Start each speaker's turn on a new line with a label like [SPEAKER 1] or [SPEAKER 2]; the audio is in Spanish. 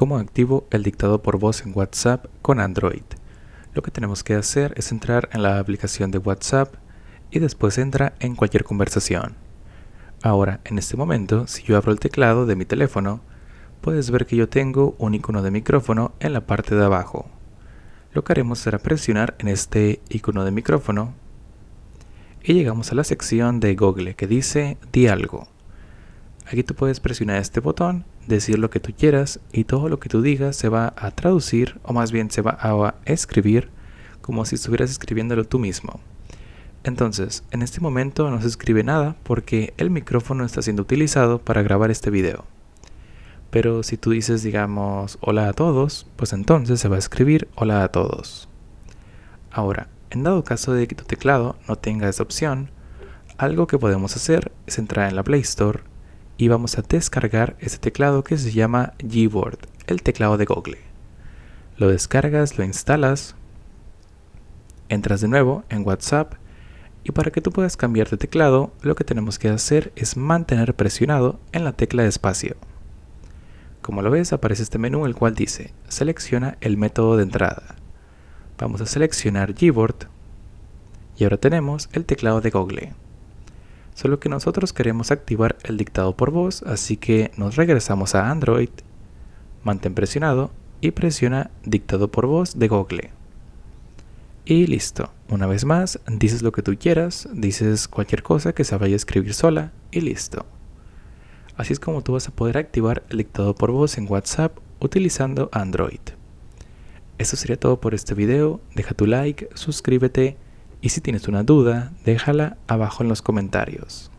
[SPEAKER 1] cómo activo el dictado por voz en WhatsApp con Android. Lo que tenemos que hacer es entrar en la aplicación de WhatsApp y después entra en cualquier conversación. Ahora, en este momento, si yo abro el teclado de mi teléfono, puedes ver que yo tengo un icono de micrófono en la parte de abajo. Lo que haremos será presionar en este icono de micrófono y llegamos a la sección de Google que dice Di algo. Aquí tú puedes presionar este botón decir lo que tú quieras y todo lo que tú digas se va a traducir, o más bien se va a escribir, como si estuvieras escribiéndolo tú mismo. Entonces, en este momento no se escribe nada porque el micrófono está siendo utilizado para grabar este video. Pero si tú dices, digamos, hola a todos, pues entonces se va a escribir hola a todos. Ahora, en dado caso de que tu teclado no tenga esa opción, algo que podemos hacer es entrar en la Play Store y vamos a descargar este teclado que se llama Gboard, el teclado de Google. Lo descargas, lo instalas, entras de nuevo en WhatsApp y para que tú puedas cambiar de teclado lo que tenemos que hacer es mantener presionado en la tecla de espacio. Como lo ves aparece este menú el cual dice selecciona el método de entrada. Vamos a seleccionar Gboard y ahora tenemos el teclado de Google solo que nosotros queremos activar el dictado por voz, así que nos regresamos a Android, mantén presionado y presiona dictado por voz de Google. Y listo, una vez más, dices lo que tú quieras, dices cualquier cosa que se vaya a escribir sola y listo. Así es como tú vas a poder activar el dictado por voz en WhatsApp utilizando Android. Eso sería todo por este video, deja tu like, suscríbete y si tienes una duda, déjala abajo en los comentarios.